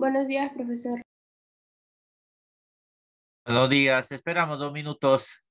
Buenos días, profesor. Buenos días, esperamos dos minutos.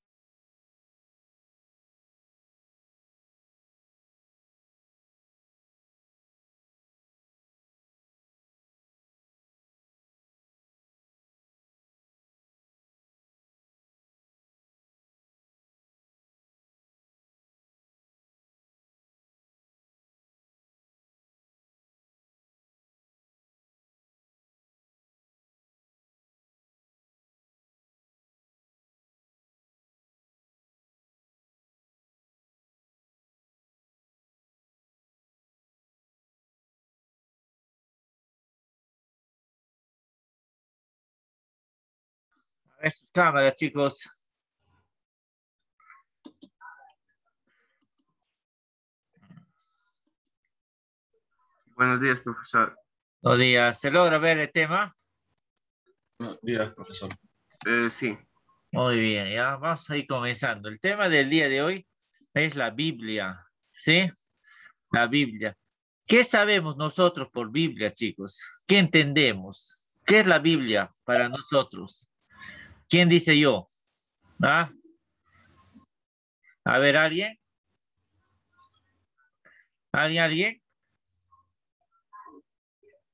Estas cámaras, chicos. Buenos días, profesor. Buenos días. ¿Se logra ver el tema? Buenos días, profesor. Eh, sí. Muy bien, ya vamos a ir comenzando. El tema del día de hoy es la Biblia, ¿sí? La Biblia. ¿Qué sabemos nosotros por Biblia, chicos? ¿Qué entendemos? ¿Qué es la Biblia para nosotros? ¿Quién dice yo? ¿Ah? A ver, ¿alguien? ¿Alguien, alguien?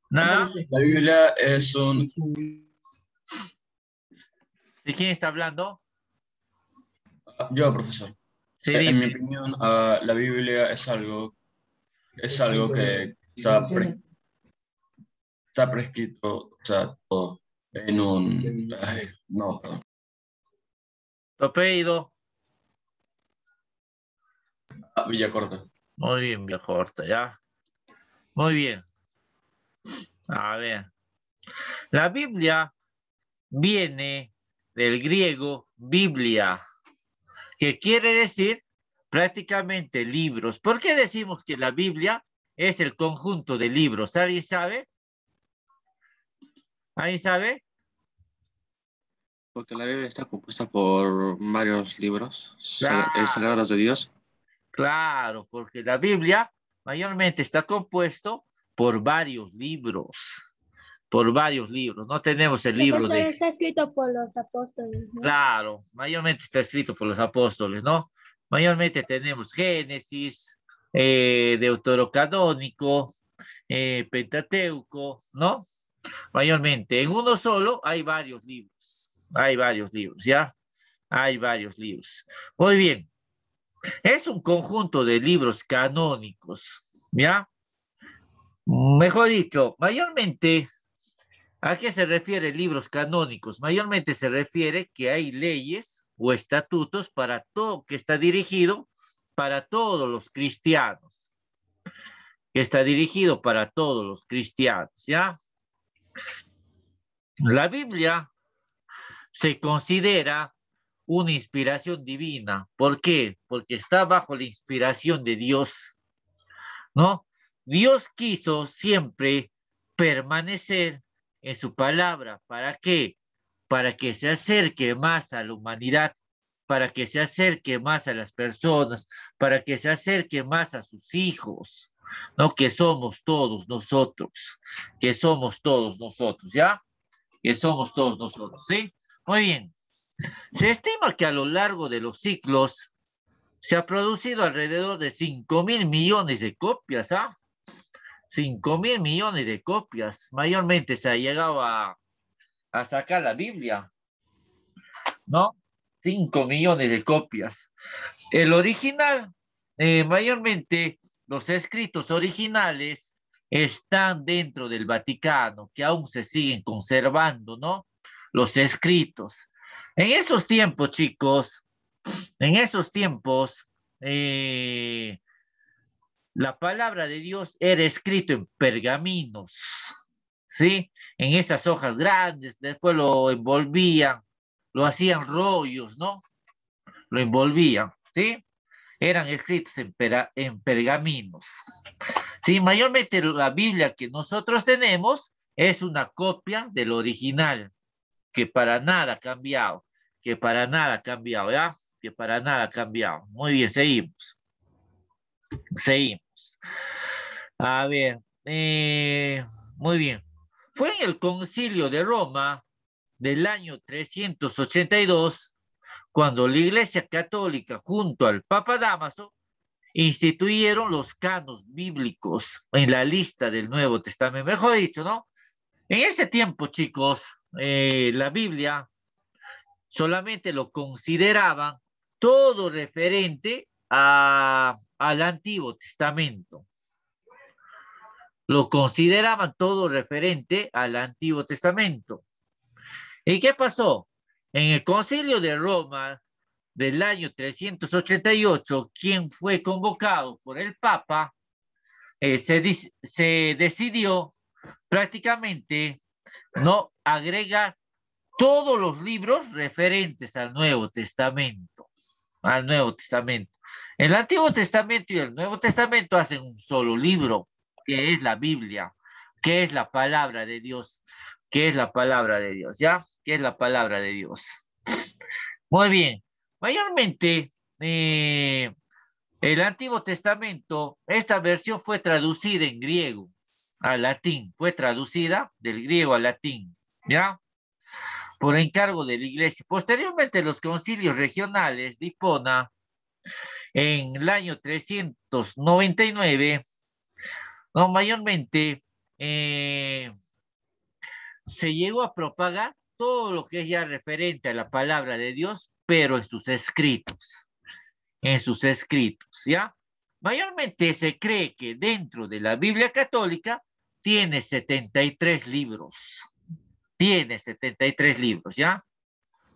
¿Nada? La Biblia es un... ¿De quién está hablando? Yo, profesor. en mi opinión, ah, la Biblia es algo, es algo que está, está prescrito, o sea, todo en un... no, perdón. Topeido. Ah, Villacorta. Muy bien, Villacorta, ya. Muy bien. A ver. La Biblia viene del griego Biblia, que quiere decir prácticamente libros. ¿Por qué decimos que la Biblia es el conjunto de libros? ¿Alguien sabe? ¿Alguien sabe? Porque la Biblia está compuesta por varios libros, eh, sagrados de Dios. Claro, porque la Biblia mayormente está compuesto por varios libros, por varios libros. No tenemos el libro de... Está escrito por los apóstoles. Claro, mayormente está escrito por los apóstoles, ¿no? Mayormente tenemos Génesis, eh, Deuterocanónico, eh, Pentateuco, ¿no? Mayormente. En uno solo hay varios libros hay varios libros, ¿ya? Hay varios libros. Muy bien, es un conjunto de libros canónicos, ¿ya? Mejor dicho, mayormente, ¿a qué se refiere libros canónicos? Mayormente se refiere que hay leyes o estatutos para todo, que está dirigido para todos los cristianos, que está dirigido para todos los cristianos, ¿ya? La Biblia se considera una inspiración divina. ¿Por qué? Porque está bajo la inspiración de Dios. ¿No? Dios quiso siempre permanecer en su palabra. ¿Para qué? Para que se acerque más a la humanidad, para que se acerque más a las personas, para que se acerque más a sus hijos, ¿no? Que somos todos nosotros, que somos todos nosotros, ¿ya? Que somos todos nosotros, ¿sí? Muy bien. Se estima que a lo largo de los siglos se ha producido alrededor de 5 mil millones de copias, ¿ah? 5 mil millones de copias. Mayormente se ha llegado a, sacar la Biblia, ¿no? 5 millones de copias. El original, eh, mayormente los escritos originales están dentro del Vaticano, que aún se siguen conservando, ¿no? los escritos. En esos tiempos, chicos, en esos tiempos, eh, la palabra de Dios era escrito en pergaminos, ¿sí? En esas hojas grandes, después lo envolvían, lo hacían rollos, ¿no? Lo envolvían, ¿sí? Eran escritos en, pera, en pergaminos. Sí, mayormente la Biblia que nosotros tenemos es una copia del original que para nada ha cambiado, que para nada ha cambiado, ¿ya? Que para nada ha cambiado. Muy bien, seguimos. Seguimos. A ver, eh, muy bien. Fue en el concilio de Roma del año 382 cuando la Iglesia Católica junto al Papa Damaso instituyeron los canos bíblicos en la lista del Nuevo Testamento, mejor dicho, ¿no? En ese tiempo, chicos, eh, la Biblia solamente lo consideraban todo referente al Antiguo Testamento. Lo consideraban todo referente al Antiguo Testamento. ¿Y qué pasó? En el concilio de Roma del año 388, quien fue convocado por el Papa, eh, se, se decidió prácticamente ¿no? Agrega todos los libros referentes al Nuevo Testamento, al Nuevo Testamento. El Antiguo Testamento y el Nuevo Testamento hacen un solo libro, que es la Biblia, que es la palabra de Dios, que es la palabra de Dios, ¿ya? Que es la palabra de Dios. Muy bien. Mayormente, eh, el Antiguo Testamento, esta versión fue traducida en griego, al latín. Fue traducida del griego al latín, ¿ya? Por encargo de la iglesia. Posteriormente, los concilios regionales de Hipona, en el año 399, no, mayormente eh, se llegó a propagar todo lo que es ya referente a la palabra de Dios, pero en sus escritos, en sus escritos, ¿ya? Mayormente se cree que dentro de la Biblia católica tiene 73 libros. Tiene 73 libros, ¿ya?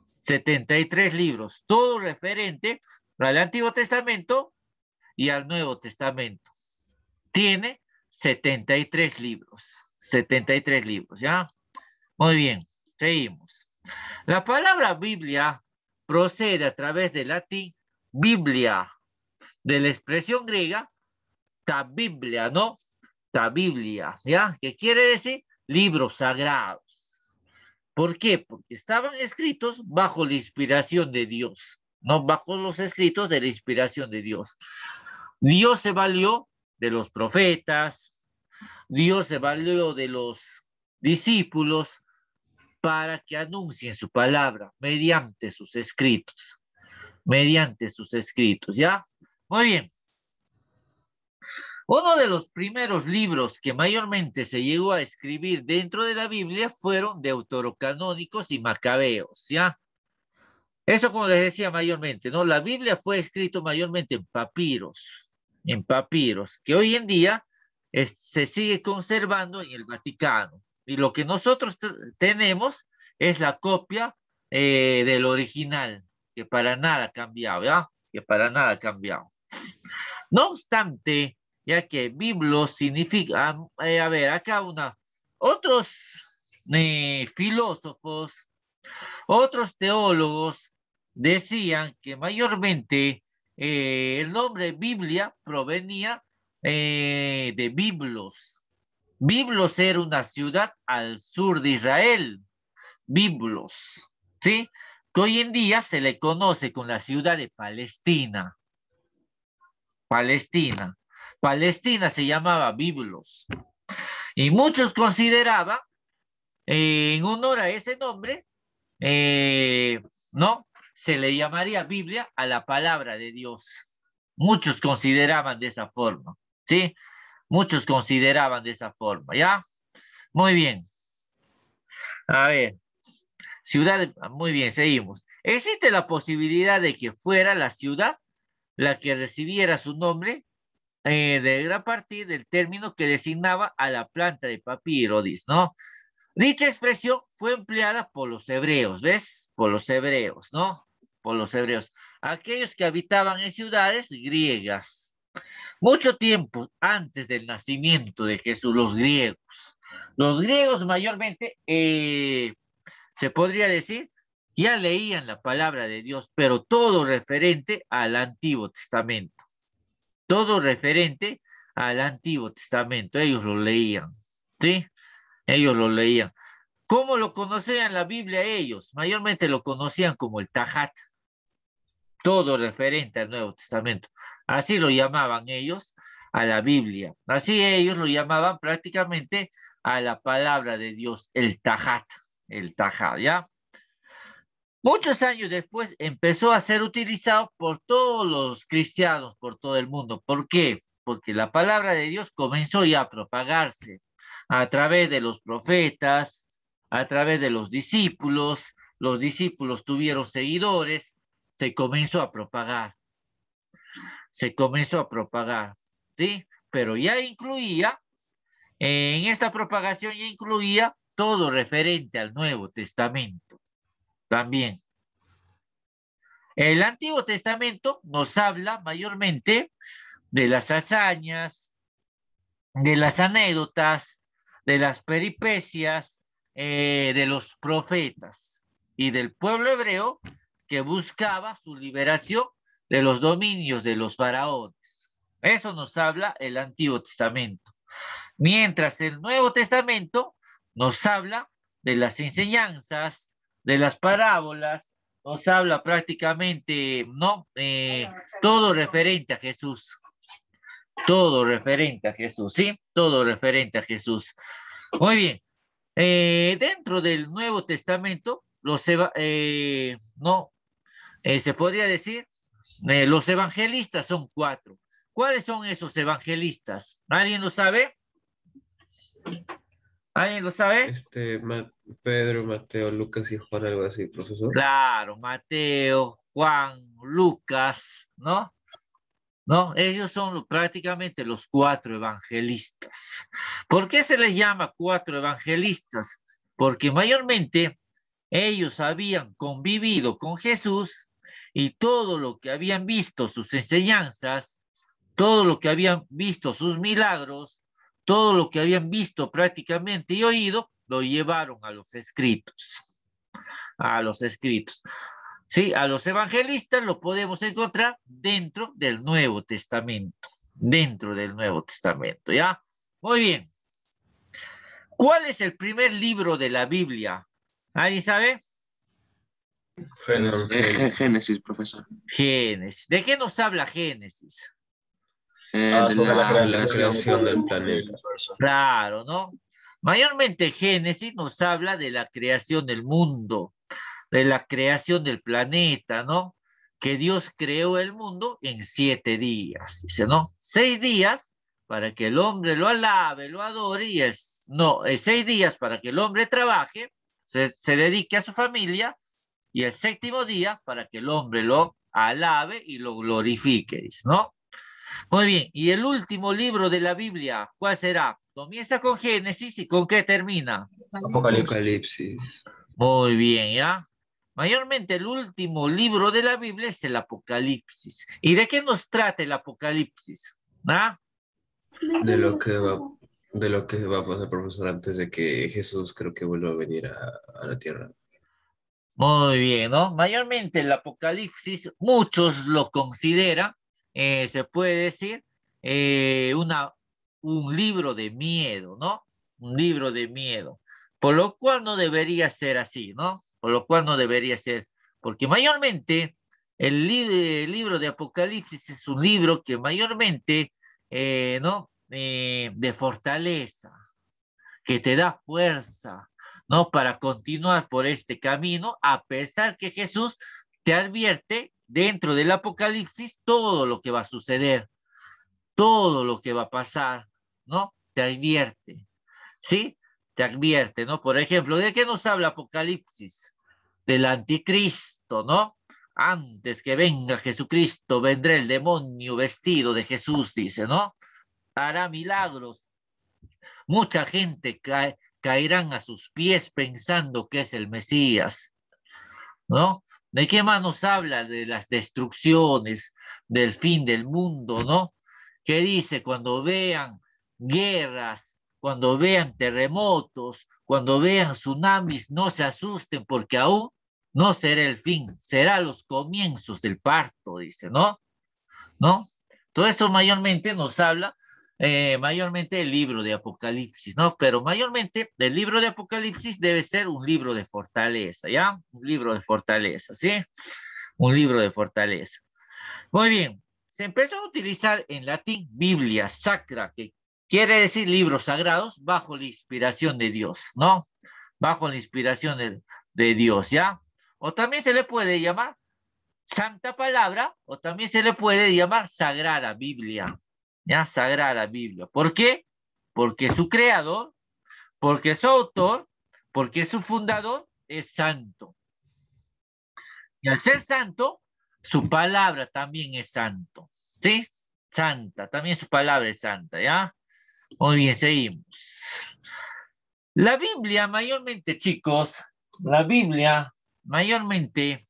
73 libros, todo referente al Antiguo Testamento y al Nuevo Testamento. Tiene 73 libros, 73 libros, ¿ya? Muy bien, seguimos. La palabra Biblia procede a través del latín Biblia, de la expresión griega tabiblia, Biblia, ¿no? Tabiblia, Biblia, ¿ya? ¿Qué quiere decir libros sagrados. ¿Por qué? Porque estaban escritos bajo la inspiración de Dios, no bajo los escritos de la inspiración de Dios. Dios se valió de los profetas, Dios se valió de los discípulos para que anuncien su palabra mediante sus escritos, mediante sus escritos, ¿ya? Muy bien. Uno de los primeros libros que mayormente se llegó a escribir dentro de la Biblia fueron deuterocanónicos y macabeos, ¿ya? Eso como les decía mayormente, ¿no? La Biblia fue escrito mayormente en papiros, en papiros, que hoy en día se sigue conservando en el Vaticano. Y lo que nosotros tenemos es la copia eh, del original, que para nada ha cambiado, ¿ya? Que para nada ha cambiado. No obstante, ya que Biblos significa, eh, a ver, acá una, otros eh, filósofos, otros teólogos decían que mayormente eh, el nombre Biblia provenía de Biblos. Biblos era una ciudad al sur de Israel. Biblos, ¿sí? Que hoy en día se le conoce con la ciudad de Palestina. Palestina. Palestina se llamaba Biblos. Y muchos consideraban, eh, en honor a ese nombre, eh, ¿no? Se le llamaría Biblia a la palabra de Dios. Muchos consideraban de esa forma, ¿sí? Muchos consideraban de esa forma, ¿ya? Muy bien. A ver, ciudad, muy bien, seguimos. Existe la posibilidad de que fuera la ciudad la que recibiera su nombre eh, de, gran partir del término que designaba a la planta de papirodis, ¿no? Dicha expresión fue empleada por los hebreos, ¿ves? Por los hebreos, ¿no? Por los hebreos. Aquellos que habitaban en ciudades griegas. Mucho tiempo antes del nacimiento de Jesús, los griegos. Los griegos mayormente, eh, se podría decir, ya leían la palabra de Dios, pero todo referente al Antiguo Testamento. Todo referente al Antiguo Testamento. Ellos lo leían, ¿sí? Ellos lo leían. ¿Cómo lo conocían la Biblia ellos? Mayormente lo conocían como el Tajat. Todo referente al Nuevo Testamento. Así lo llamaban ellos a la Biblia. Así ellos lo llamaban prácticamente a la palabra de Dios, el Tajat. El Tajat, ¿ya? Muchos años después empezó a ser utilizado por todos los cristianos, por todo el mundo. ¿Por qué? Porque la palabra de Dios comenzó ya a propagarse a través de los profetas, a través de los discípulos. Los discípulos tuvieron seguidores, se comenzó a propagar. Se comenzó a propagar, ¿sí? Pero ya incluía, en esta propagación ya incluía todo referente al Nuevo Testamento también. El Antiguo Testamento nos habla mayormente de las hazañas, de las anécdotas, de las peripecias eh, de los profetas y del pueblo hebreo que buscaba su liberación de los dominios de los faraones. Eso nos habla el Antiguo Testamento. Mientras el Nuevo Testamento nos habla de las enseñanzas, de las parábolas nos habla prácticamente, ¿no? Eh, todo referente a Jesús. Todo referente a Jesús, ¿sí? Todo referente a Jesús. Muy bien. Eh, dentro del Nuevo Testamento, los eh, no, eh, se podría decir, los evangelistas son cuatro. ¿Cuáles son esos evangelistas? ¿Alguien lo sabe? ¿Alguien lo sabe? Este, Pedro, Mateo, Lucas y Juan, algo así, profesor. Claro, Mateo, Juan, Lucas, ¿no? ¿No? Ellos son prácticamente los cuatro evangelistas. ¿Por qué se les llama cuatro evangelistas? Porque mayormente ellos habían convivido con Jesús y todo lo que habían visto, sus enseñanzas, todo lo que habían visto, sus milagros, todo lo que habían visto prácticamente y oído, lo llevaron a los escritos, a los escritos. Sí, a los evangelistas lo podemos encontrar dentro del Nuevo Testamento, dentro del Nuevo Testamento, ¿ya? Muy bien. ¿Cuál es el primer libro de la Biblia? ahí sabe? Génesis, Génesis profesor. Génesis. ¿De qué nos habla Génesis? Eh, ah, la, creación, del, planeta. Claro, ¿no? Mayormente Génesis nos habla de la creación del mundo, de la creación del planeta, ¿no? Que Dios creó el mundo en siete días, dice, ¿no? Seis días para que el hombre lo alabe, lo adore, y es, no, es seis días para que el hombre trabaje, se, se dedique a su familia, y el séptimo día para que el hombre lo alabe y lo glorifique, ¿no? Muy bien, y el último libro de la Biblia, ¿cuál será? Comienza con Génesis y con qué termina? Apocalipsis. Muy bien, ¿ya? Mayormente el último libro de la Biblia es el Apocalipsis. ¿Y de qué nos trata el Apocalipsis? ¿Ah? De lo que va, de lo que va a pasar, profesor, antes de que Jesús creo que vuelva a venir a, a la tierra. Muy bien, ¿no? Mayormente el Apocalipsis, muchos lo consideran eh, se puede decir, eh, una, un libro de miedo, ¿no? Un libro de miedo. Por lo cual no debería ser así, ¿no? Por lo cual no debería ser, porque mayormente el, libro de Apocalipsis es un libro que mayormente, eh, ¿no? de fortaleza, que te da fuerza, ¿no? Para continuar por este camino, a pesar que Jesús te advierte dentro del Apocalipsis todo lo que va a suceder, todo lo que va a pasar, ¿no? Te advierte, ¿sí? Te advierte, ¿no? Por ejemplo, ¿de qué nos habla Apocalipsis? Del anticristo, ¿no? Antes que venga Jesucristo, vendrá el demonio vestido de Jesús, dice, ¿no? Hará milagros. Mucha gente caerán a sus pies pensando que es el Mesías, ¿no? ¿De qué más nos habla? De las destrucciones, del fin del mundo, ¿no? Que dice, cuando vean guerras, cuando vean terremotos, cuando vean tsunamis, no se asusten porque aún no será el fin, será los comienzos del parto, dice, ¿no? ¿No? Todo eso mayormente nos habla eh, mayormente el libro de Apocalipsis, ¿no? Pero mayormente el libro de Apocalipsis debe ser un libro de fortaleza, ¿ya? Un libro de fortaleza, ¿sí? Un libro de fortaleza. Muy bien, se empezó a utilizar en latín Biblia sacra, que quiere decir libros sagrados bajo la inspiración de Dios, ¿no? Bajo la inspiración de, de Dios, ¿ya? O también se le puede llamar Santa Palabra, o también se le puede llamar Sagrada Biblia, ¿ya? Sagrada Biblia. ¿Por qué? Porque su creador, porque su autor, porque su fundador es santo. Y al ser santo, su palabra también es santo. ¿Sí? Santa, también su palabra es santa, ¿ya? Muy bien, seguimos. La Biblia, mayormente, chicos, la Biblia, mayormente,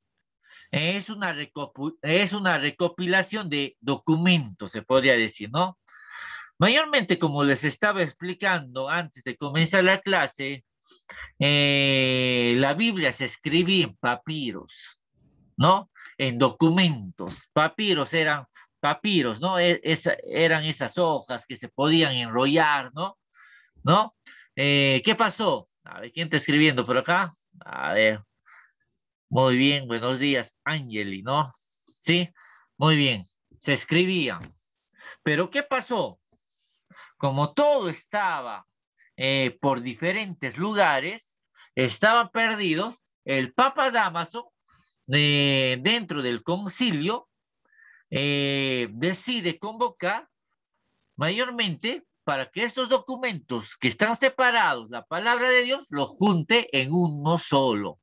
es una, es una recopilación de documentos, se podría decir, ¿no? Mayormente, como les estaba explicando antes de comenzar la clase, eh, la Biblia se escribía en papiros, ¿no? En documentos. Papiros eran papiros, ¿no? E, eran esas hojas que se podían enrollar, ¿no? ¿No? Eh, ¿Qué pasó? A ver, ¿quién está escribiendo por acá? A ver. Muy bien, buenos días, Angeli, ¿no? Sí, muy bien. Se escribía. Pero ¿qué pasó? Como todo estaba eh, por diferentes lugares, estaban perdidos, el Papa Damaso, eh, dentro del concilio, eh, decide convocar mayormente para que estos documentos que están separados, la palabra de Dios, los junte en uno solo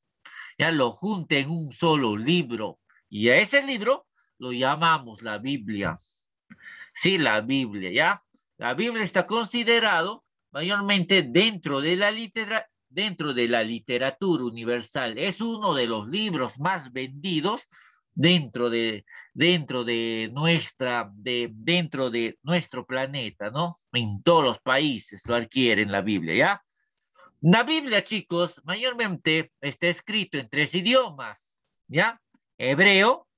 ya lo junta en un solo libro. Y a ese libro lo llamamos la Biblia. Sí, la Biblia, ¿ya? La Biblia está considerado mayormente dentro de la literatura dentro de la literatura universal. Es uno de los libros más vendidos dentro de, dentro de, nuestra, de, dentro de nuestro planeta, ¿no? En todos los países lo adquieren la Biblia, ¿ya? La Biblia, chicos, mayormente está escrito en tres idiomas, ¿ya? Hebreo,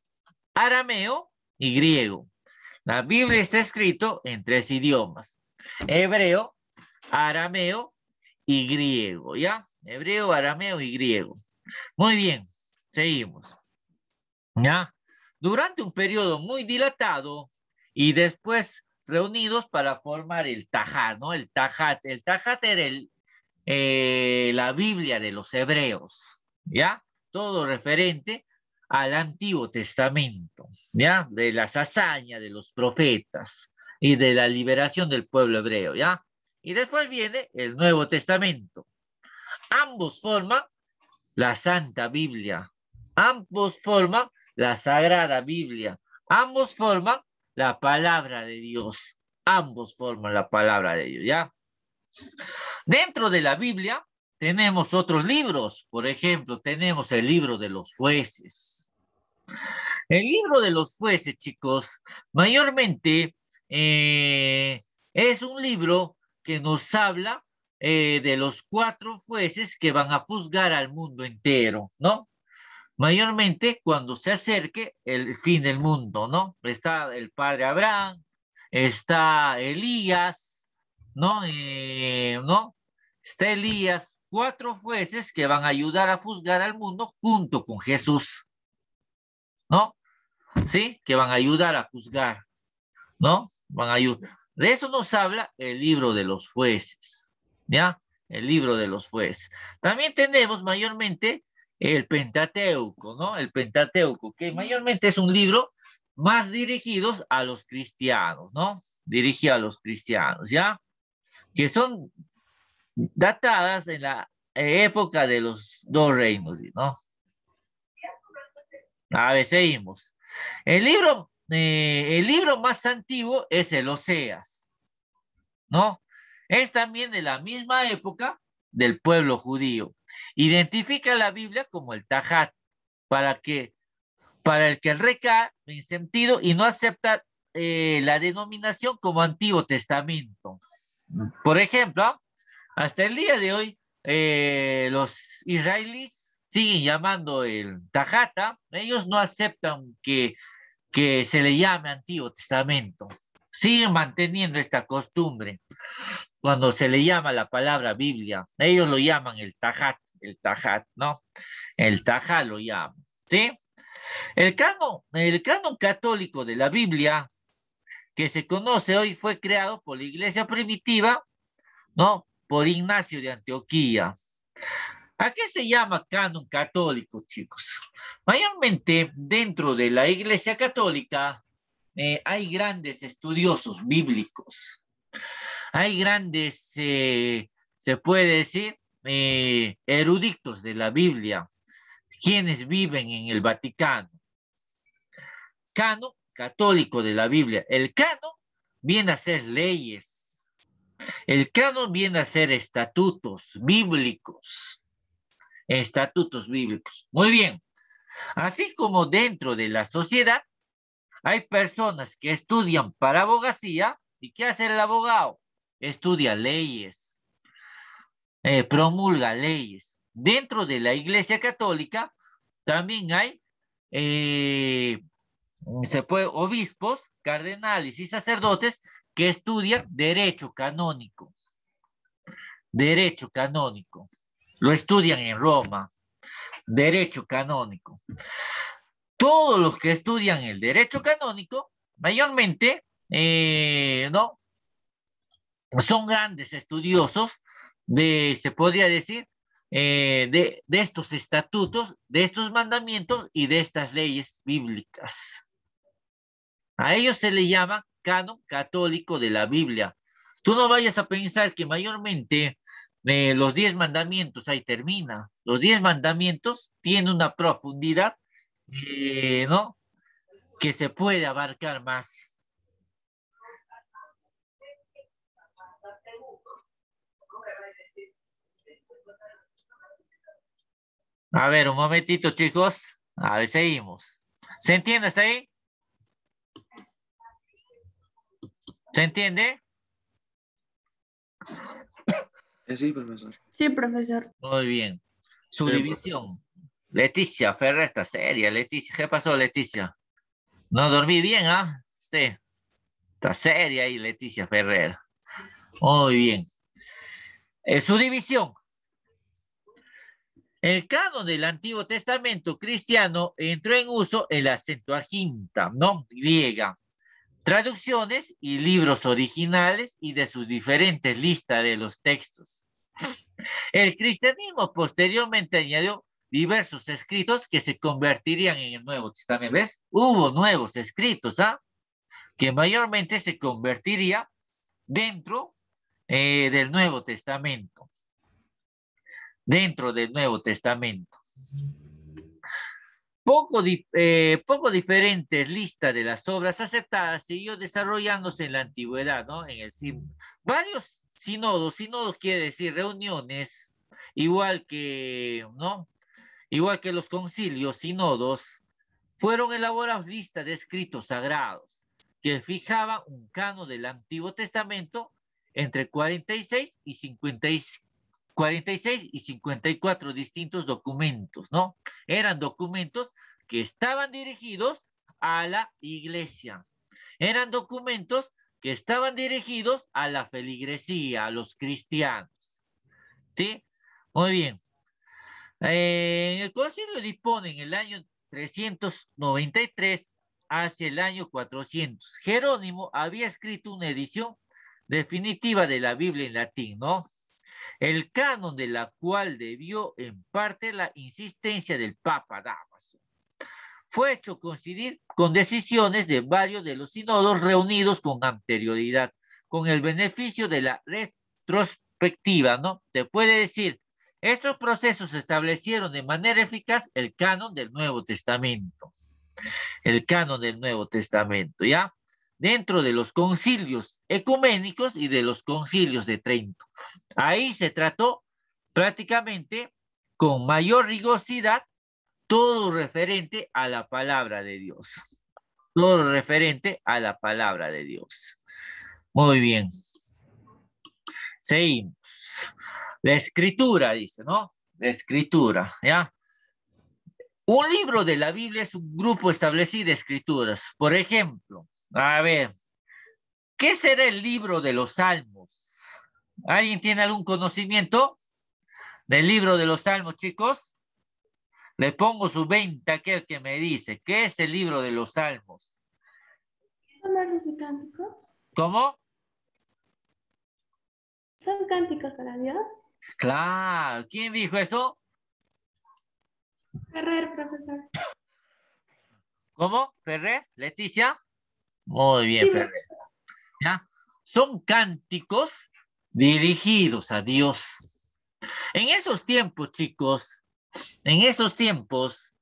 arameo y griego. La Biblia está escrito en tres idiomas. Hebreo, arameo y griego, ¿ya? Hebreo, arameo y griego. Muy bien, seguimos. ¿Ya? Durante un periodo muy dilatado y después reunidos para formar el Tajá, ¿no? El Tajá, El Tajat era el eh, la Biblia de los Hebreos, ¿ya? Todo referente al Antiguo Testamento, ¿ya? De las hazañas de los profetas y de la liberación del pueblo hebreo, ¿ya? Y después viene el Nuevo Testamento. Ambos forman la Santa Biblia, ambos forman la Sagrada Biblia, ambos forman la palabra de Dios, ambos forman la palabra de Dios, ¿ya? Dentro de la Biblia tenemos otros libros, por ejemplo, tenemos el libro de los jueces. El libro de los jueces, chicos, mayormente eh, es un libro que nos habla eh, de los cuatro jueces que van a juzgar al mundo entero, ¿no? Mayormente cuando se acerque el fin del mundo, ¿no? Está el padre Abraham, está Elías, ¿no? Eh, ¿no? Está Elías, cuatro jueces que van a ayudar a juzgar al mundo junto con Jesús, ¿no? ¿Sí? Que van a ayudar a juzgar, ¿no? Van a ayudar. De eso nos habla el libro de los jueces, ¿ya? El libro de los jueces. También tenemos mayormente el Pentateuco, ¿no? El Pentateuco, que mayormente es un libro más dirigidos a los cristianos, ¿no? Dirigido a los cristianos, ¿ya? que son datadas en la época de los dos reinos, ¿no? A ver, seguimos. El libro, eh, el libro más antiguo es el Oseas, ¿no? Es también de la misma época del pueblo judío. Identifica la Biblia como el Tajat, para, que, para el que recae en sentido y no acepta eh, la denominación como Antiguo Testamento. Por ejemplo, hasta el día de hoy, eh, los israelíes siguen llamando el Tajata, ellos no aceptan que, que se le llame Antiguo Testamento, siguen manteniendo esta costumbre cuando se le llama la palabra Biblia, ellos lo llaman el Tajat, el Tajat, ¿no? El Tajá lo llaman, ¿sí? El canon, el canon católico de la Biblia que se conoce hoy fue creado por la iglesia primitiva, ¿no? Por Ignacio de Antioquía. ¿A qué se llama canon católico, chicos? Mayormente dentro de la iglesia católica eh, hay grandes estudiosos bíblicos. Hay grandes, eh, se puede decir, eh, eruditos de la Biblia, quienes viven en el Vaticano. Canon católico de la Biblia. El cano viene a ser leyes. El cano viene a ser estatutos bíblicos. Estatutos bíblicos. Muy bien. Así como dentro de la sociedad hay personas que estudian para abogacía y ¿qué hace el abogado? Estudia leyes, eh, promulga leyes. Dentro de la Iglesia Católica también hay eh, Oh. Se puede, obispos, cardenales y sacerdotes que estudian derecho canónico. Derecho canónico. Lo estudian en Roma. Derecho canónico. Todos los que estudian el derecho canónico, mayormente, eh, ¿no? Son grandes estudiosos de, se podría decir, eh, de estos estatutos, de estos mandamientos y de estas leyes bíblicas. A ellos se le llama canon católico de la Biblia. Tú no vayas a pensar que mayormente eh, los diez mandamientos, ahí termina, los diez mandamientos tienen una profundidad, eh, ¿no? Que se puede abarcar más. A ver, un momentito, chicos. A ver, seguimos. ¿Se entiende hasta ahí? ¿Se entiende? Eh, sí, profesor. Sí, profesor. Muy bien. Subdivisión. Leticia, Ferrer está seria. Leticia, ¿qué pasó, Leticia? No dormí bien, ¿ah? Sí. Está seria ahí, Leticia Ferrer. Muy bien. Eh, su división. El canon del Antiguo Testamento cristiano entró en uso el acento Septuaginta, ¿no? Griega traducciones y libros originales y de sus diferentes listas de los textos. El cristianismo posteriormente añadió diversos escritos que se convertirían en el Nuevo Testamento. ¿Ves? Hubo nuevos escritos, ¿ah? Que mayormente se convertiría dentro eh, del Nuevo Testamento. Dentro del Nuevo Testamento poco, eh, poco diferentes lista de las obras aceptadas siguió desarrollándose en la antigüedad, ¿no? En el, varios sinodos, sinodos quiere decir reuniones, igual que, ¿no? Igual que los concilios, sinodos, fueron elaboradas listas de escritos sagrados que fijaban un cano del Antiguo Testamento entre 46 y 56 46 y 54 distintos documentos, ¿no? Eran documentos que estaban dirigidos a la iglesia. Eran documentos que estaban dirigidos a la feligresía, a los cristianos. ¿Sí? Muy bien. Eh, en el concilio dispone en el año 393 hacia el año 400. Jerónimo había escrito una edición definitiva de la Biblia en latín, ¿no? el canon de la cual debió en parte la insistencia del Papa Damaso. Fue hecho coincidir con decisiones de varios de los sinodos reunidos con anterioridad, con el beneficio de la retrospectiva, ¿no? Se puede decir, estos procesos establecieron de manera eficaz el canon del Nuevo Testamento. El canon del Nuevo Testamento, ¿ya? dentro de los concilios ecuménicos y de los concilios de Trento. Ahí se trató prácticamente con mayor rigosidad todo referente a la palabra de Dios. Todo referente a la palabra de Dios. Muy bien. Seguimos. La escritura, dice, ¿no? La escritura, ¿ya? Un libro de la Biblia es un grupo establecido de escrituras. Por ejemplo, a ver, ¿qué será el libro de los salmos? ¿Alguien tiene algún conocimiento del libro de los salmos, chicos? Le pongo su 20 aquel que me dice, ¿qué es el libro de los salmos? ¿Son cánticos? ¿Cómo? ¿Son cánticos para Dios? Claro, ¿quién dijo eso? Ferrer, profesor. ¿Cómo? Ferrer, Leticia. Muy bien, ¿Ya? Son cánticos dirigidos a Dios. En esos tiempos, chicos, en esos tiempos,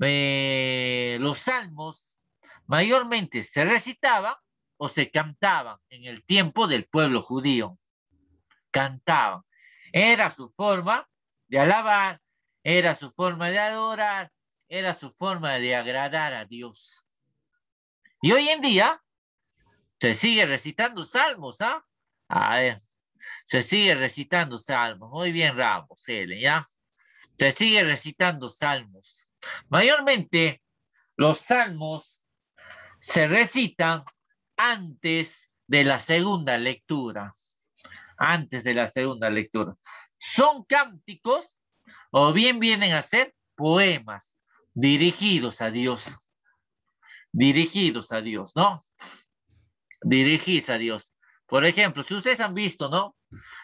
eh, los salmos mayormente se recitaban o se cantaban en el tiempo del pueblo judío. Cantaban. Era su forma de alabar, era su forma de adorar, era su forma de agradar a Dios. Y hoy en día se sigue recitando salmos, ¿ah? A ver, Se sigue recitando salmos. Muy bien, Ramos, Helen, ¿ya? Se sigue recitando salmos. Mayormente, los salmos se recitan antes de la segunda lectura. Antes de la segunda lectura. Son cánticos o bien vienen a ser poemas dirigidos a Dios dirigidos a Dios, ¿no? Dirigís a Dios. Por ejemplo, si ustedes han visto, ¿no?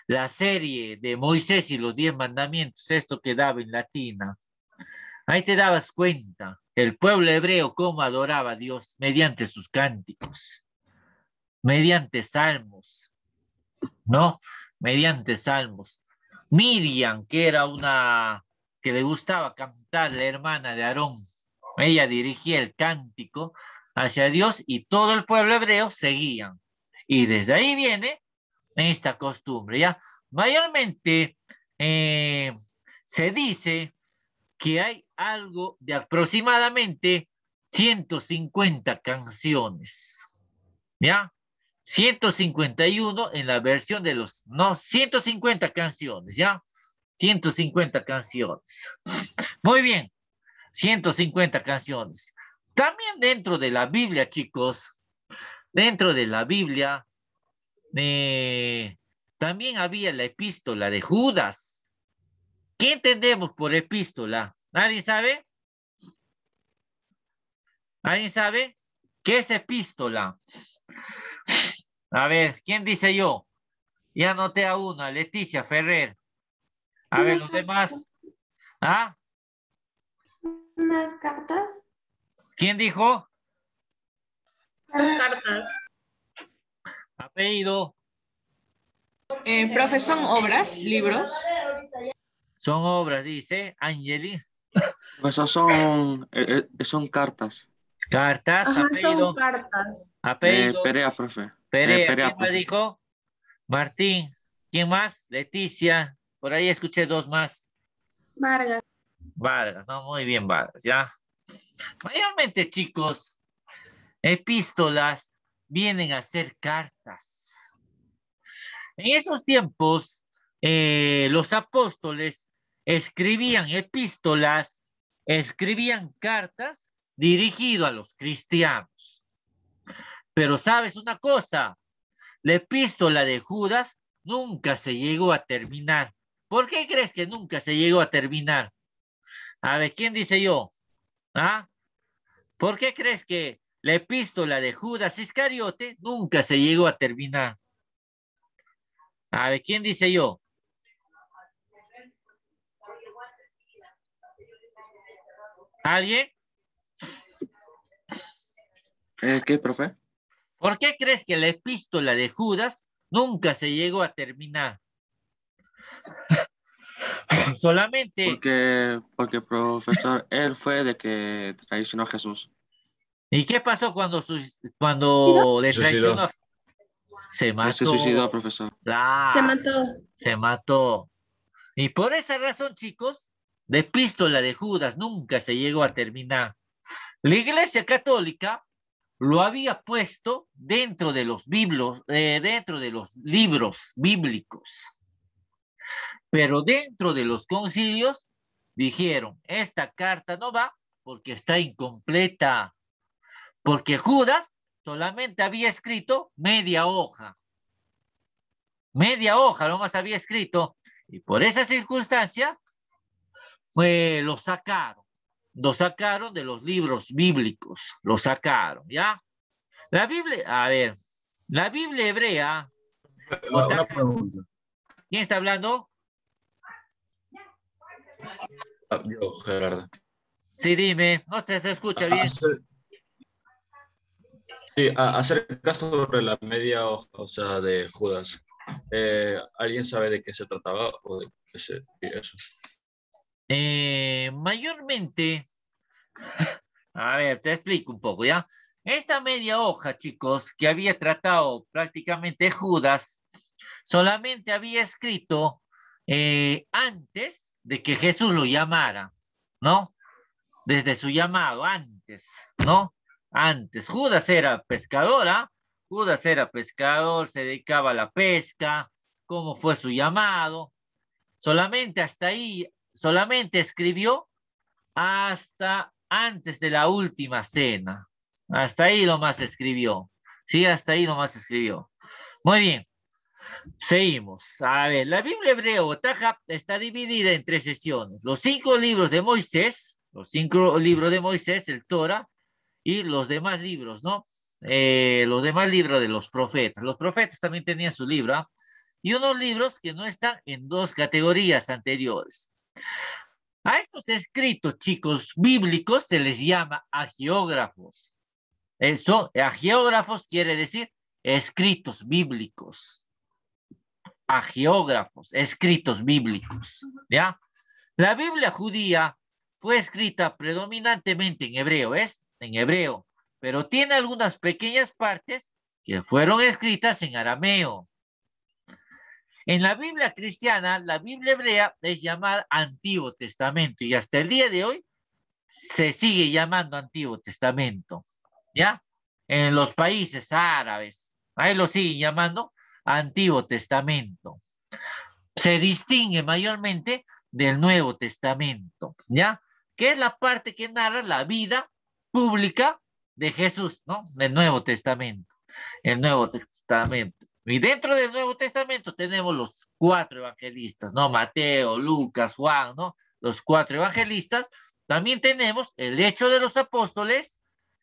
La serie de Moisés y los diez mandamientos, esto que daba en latina, ahí te dabas cuenta, el pueblo hebreo cómo adoraba a Dios mediante sus cánticos, mediante salmos, ¿no? Mediante salmos. Miriam, que era una que le gustaba cantar, la hermana de Aarón, ella dirigía el cántico hacia Dios y todo el pueblo hebreo seguían. Y desde ahí viene esta costumbre. Ya mayormente eh, se dice que hay algo de aproximadamente 150 canciones. ¿Ya? 151 en la versión de los, no, 150 canciones, ¿ya? 150 canciones. Muy bien. 150 canciones. También dentro de la Biblia, chicos, dentro de la Biblia, eh, también había la epístola de Judas. ¿Qué entendemos por epístola? ¿Nadie sabe? ¿Alguien sabe? ¿Qué es epístola? A ver, ¿quién dice yo? Ya anoté a una, Leticia Ferrer. A ver, los demás. ¿Ah? unas cartas. ¿Quién dijo? Las cartas. Apellido. Eh, profe, ¿son obras, libros? Son obras, dice Angeli. Pues son, eh, eh, son cartas. Cartas, apellido. Son cartas. Apellido. Eh, Perea, profe. Perea, ¿quién me dijo? Martín. ¿Quién más? Leticia. Por ahí escuché dos más. Vargas. Vargas, ¿no? Muy bien, Vargas, ¿ya? Mayormente, chicos, epístolas vienen a ser cartas. En esos tiempos, eh, los apóstoles escribían epístolas, escribían cartas dirigidas a los cristianos. Pero sabes una cosa, la epístola de Judas nunca se llegó a terminar. ¿Por qué crees que nunca se llegó a terminar? A ah, ver, ¿quién dice yo? ¿Ah? ¿Por qué crees que la epístola de Judas Iscariote nunca se llegó a terminar? A ah, ver, ¿quién dice yo? ¿Alguien? Eh, ¿Qué, profe? ¿Por qué crees que la epístola de Judas nunca se llegó a terminar? Solamente. Porque, porque profesor, él fue de que traicionó a Jesús. ¿Y qué pasó cuando, cuando Se mató. Se suicidó, profesor. Se mató. Se mató. Y por esa razón, chicos, la epístola de Judas nunca se llegó a terminar. La Iglesia Católica lo había puesto dentro de los biblos, eh, dentro de los libros bíblicos. Pero dentro de los concilios dijeron, esta carta no va porque está incompleta, porque Judas solamente había escrito media hoja. Media hoja lo más había escrito. Y por esa circunstancia, fue... lo sacaron. Lo sacaron de los libros bíblicos. Lo sacaron, ¿ya? La Biblia, a ver, la Biblia hebrea. ¿Quién está hablando? yo, Gerardo. Sí, dime, no se, se escucha bien. sí, acerca sobre la media hoja, o sea, de Judas. Eh, ¿Alguien sabe de qué se trataba o de qué se eso? Eh, mayormente, a ver, te explico un poco, ¿ya? Esta media hoja, chicos, que había tratado prácticamente Judas, solamente había escrito eh, antes de que Jesús lo llamara, ¿no? Desde su llamado antes, ¿no? Antes, Judas era pescadora, ¿ah? Judas era pescador, se dedicaba a la pesca, cómo fue su llamado. Solamente hasta ahí, solamente escribió hasta antes de la última cena. Hasta ahí nomás escribió. Sí, hasta ahí nomás escribió. Muy bien. Seguimos. A ver, la Biblia hebrea o está dividida en tres sesiones. Los cinco libros de Moisés, los cinco libros de Moisés, el Torah, y los demás libros, ¿no? Eh, los demás libros de los profetas. Los profetas también tenían su libro. ¿ah? Y unos libros que no están en dos categorías anteriores. A estos escritos, chicos, bíblicos se les llama agiógrafos. eso, eh, son, agiógrafos quiere decir escritos bíblicos a geógrafos, escritos bíblicos. ¿ya? La Biblia judía fue escrita predominantemente en hebreo, ¿es? En hebreo, pero tiene algunas pequeñas partes que fueron escritas en arameo. En la Biblia cristiana, la Biblia hebrea es llamada Antiguo Testamento y hasta el día de hoy se sigue llamando Antiguo Testamento, ¿ya? En los países árabes, ahí lo siguen llamando Antiguo Testamento. Se distingue mayormente del Nuevo Testamento, ¿ya? Que es la parte que narra la vida pública de Jesús, ¿no? Del Nuevo Testamento. El Nuevo Testamento. Y dentro del Nuevo Testamento tenemos los cuatro evangelistas, ¿no? Mateo, Lucas, Juan, ¿no? Los cuatro evangelistas. También tenemos el hecho de los apóstoles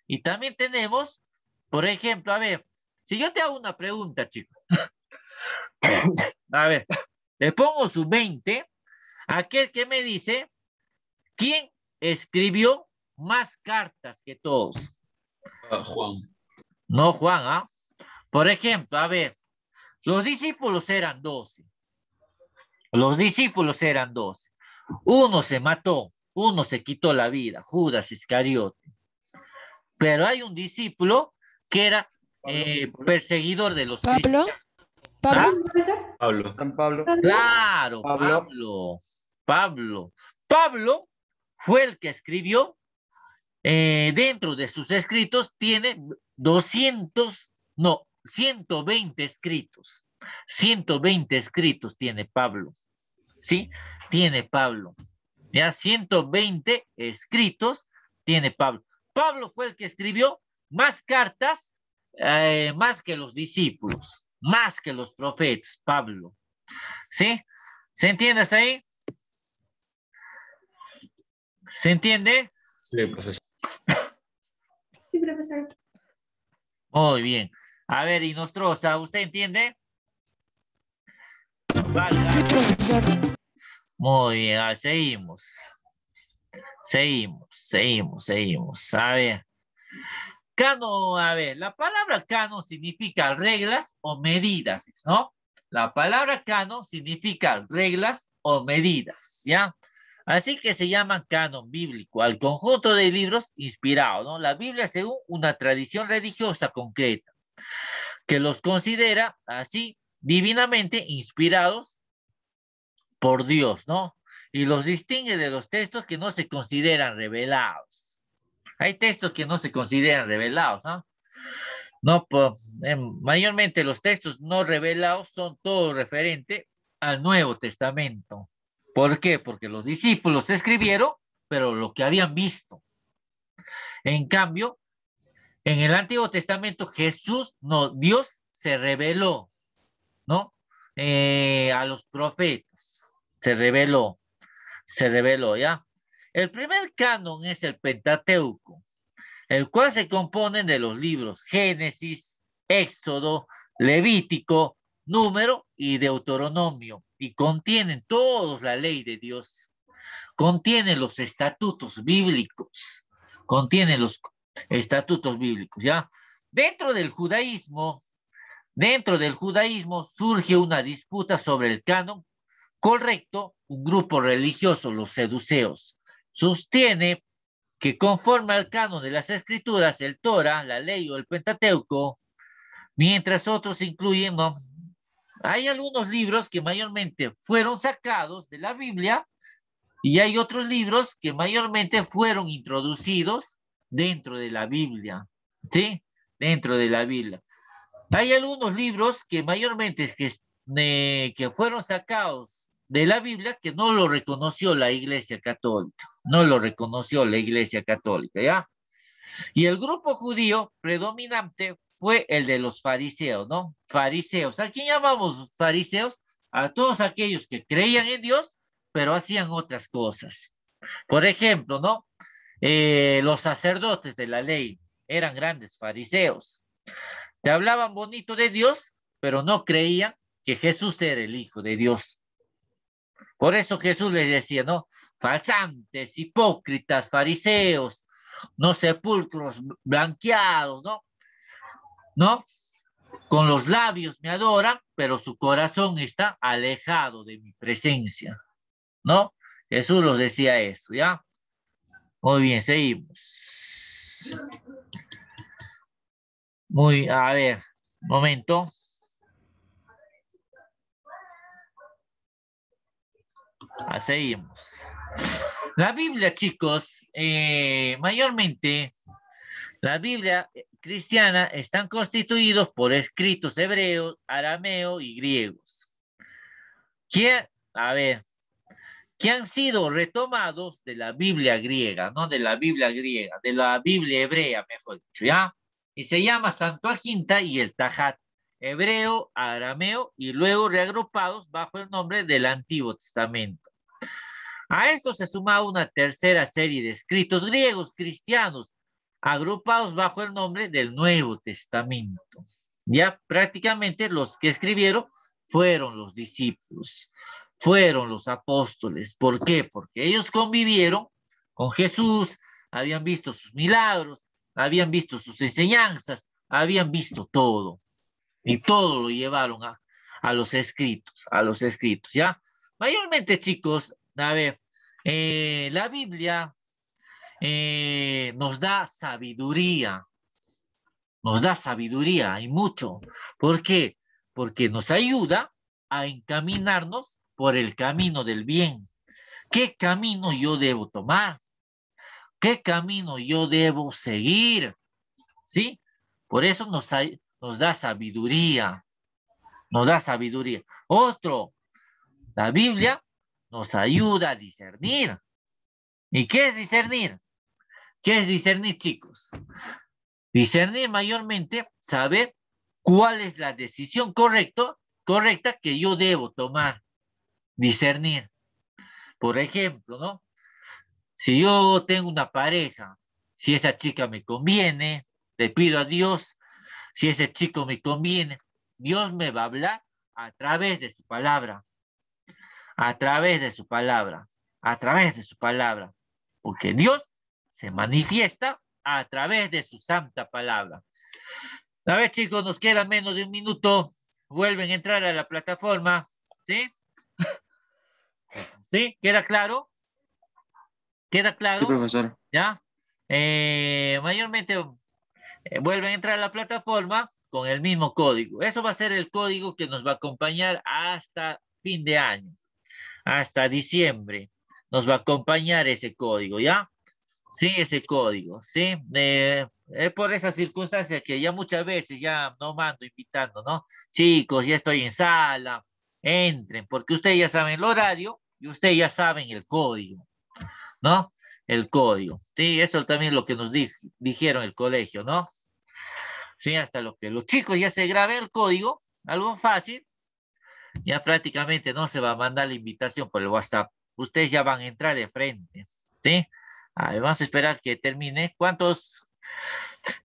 y también tenemos, por ejemplo, a ver, si yo te hago una pregunta, chicos, A ver, le pongo su 20. Aquel que me dice, ¿quién escribió más cartas que todos? Ah, Juan. No, Juan, ¿ah? Por ejemplo, a ver, los discípulos eran 12. Los discípulos eran 12. Uno se mató, uno se quitó la vida, Judas Iscariote. Pero hay un discípulo que era eh, perseguidor de los ¿Pablo? ¿Pablo? ¿Ah? Pablo. Pablo. Claro, Pablo. Pablo. Pablo. fue el que escribió, eh, dentro de sus escritos tiene 200, no, 120 escritos. 120 escritos tiene Pablo. ¿Sí? Tiene Pablo. Ya 120 escritos tiene Pablo. Pablo fue el que escribió más cartas, eh, más que los discípulos más que los profetas, Pablo. ¿Sí? ¿Se entiende hasta ahí? ¿Se entiende? Sí, profesor. Sí, profesor. Muy bien. A ver, y Nostrosa, ¿usted entiende? Vale. Muy bien, a ver, seguimos. Seguimos, seguimos, seguimos. A ver. Cano, a ver, la palabra canon significa reglas o medidas, ¿no? La palabra canon significa reglas o medidas, ¿ya? Así que se llama canon bíblico al conjunto de libros inspirados, ¿no? La Biblia según una tradición religiosa concreta, que los considera así divinamente inspirados por Dios, ¿no? Y los distingue de los textos que no se consideran revelados. Hay textos que no se consideran revelados, ¿no? No, pues, em, mayormente los textos no revelados son todo referente al Nuevo Testamento. ¿Por qué? Porque los discípulos escribieron, pero lo que habían visto. En cambio, en el Antiguo Testamento Jesús, no, Dios se reveló, ¿no? Eh, a los profetas, se reveló, se reveló, ¿ya? El primer canon es el Pentateuco, el cual se compone de los libros Génesis, Éxodo, Levítico, Número y Deuteronomio, y contienen todos la ley de Dios. Contiene los estatutos bíblicos, contiene los estatutos bíblicos, ¿ya? Dentro del judaísmo, dentro del judaísmo surge una disputa sobre el canon correcto, un grupo religioso, los seduceos, sostiene que conforme al canon de las escrituras, el Torah, la ley o el Pentateuco, mientras otros incluyen, hay algunos libros que mayormente fueron sacados de la Biblia y hay otros libros que mayormente fueron introducidos dentro de la Biblia, ¿sí? Dentro de la Biblia. Hay algunos libros que mayormente que, eh, que fueron sacados de la Biblia que no lo reconoció la Iglesia Católica, no lo reconoció la Iglesia Católica, ¿ya? Y el grupo judío predominante fue el de los fariseos, ¿no? Fariseos. ¿A quién llamamos fariseos? A todos aquellos que creían en Dios, pero hacían otras cosas. Por ejemplo, ¿no? Eh, los sacerdotes de la ley eran grandes fariseos. Te hablaban bonito de Dios, pero no creían que Jesús era el Hijo de Dios. Por eso Jesús les decía, ¿no? Falsantes, hipócritas, fariseos, no sepulcros blanqueados, ¿no? ¿No? Con los labios me adoran, pero su corazón está alejado de mi presencia, ¿no? Jesús los decía eso, ¿ya? Muy bien, seguimos. Muy, a ver, momento. Ah, seguimos. La Biblia, chicos, eh, mayormente la Biblia cristiana están constituidos por escritos hebreos, arameo y griegos. Que, a ver, que han sido retomados de la Biblia griega, no de la Biblia griega, de la Biblia hebrea, mejor dicho, ¿ya? Y se llama Santo Aginta y el Tajat hebreo, arameo y luego reagrupados bajo el nombre del Antiguo Testamento. A esto se suma una tercera serie de escritos griegos cristianos agrupados bajo el nombre del Nuevo Testamento. Ya prácticamente los que escribieron fueron los discípulos, fueron los apóstoles. ¿Por qué? Porque ellos convivieron con Jesús, habían visto sus milagros, habían visto sus enseñanzas, habían visto todo. Y todo lo llevaron a, los escritos, a los escritos, ¿ya? Mayormente, chicos, a ver, eh, la Biblia eh, nos da sabiduría, nos da sabiduría y mucho. ¿Por qué? Porque nos ayuda a encaminarnos por el camino del bien. ¿Qué camino yo debo tomar? ¿Qué camino yo debo seguir? ¿Sí? Por eso nos, nos da sabiduría, nos da sabiduría. Otro, la Biblia nos ayuda a discernir. ¿Y qué es discernir? ¿Qué es discernir, chicos? Discernir mayormente, saber cuál es la decisión correcto, correcta que yo debo tomar. Discernir. Por ejemplo, ¿no? Si yo tengo una pareja, si esa chica me conviene, le pido a Dios si ese chico me conviene, Dios me va a hablar a través de su palabra. A través de su palabra. A través de su palabra. Porque Dios se manifiesta a través de su santa palabra. A ver, chicos, nos queda menos de un minuto. Vuelven a entrar a la plataforma. ¿Sí? ¿Sí? ¿Queda claro? ¿Queda claro? profesor. ¿Ya? Eh, mayormente Vuelve eh, vuelven a entrar a la plataforma con el mismo código. Eso va a ser el código que nos va a acompañar hasta fin de año, hasta diciembre. Nos va a acompañar ese código, ¿ya? Sí, ese código, ¿sí? Eh, es por esas circunstancias que ya muchas veces ya no mando invitando, ¿no? Chicos, ya estoy en sala, entren, porque ustedes ya saben el horario y ustedes ya saben el código, ¿no? el código. Sí, eso también es lo que nos dijeron el colegio, ¿no? Sí, hasta lo que los chicos ya se graben el código, algo fácil, ya prácticamente no se va a mandar la invitación por el WhatsApp. Ustedes ya van a entrar de frente, ¿sí? vamos a esperar que termine. ¿Cuántos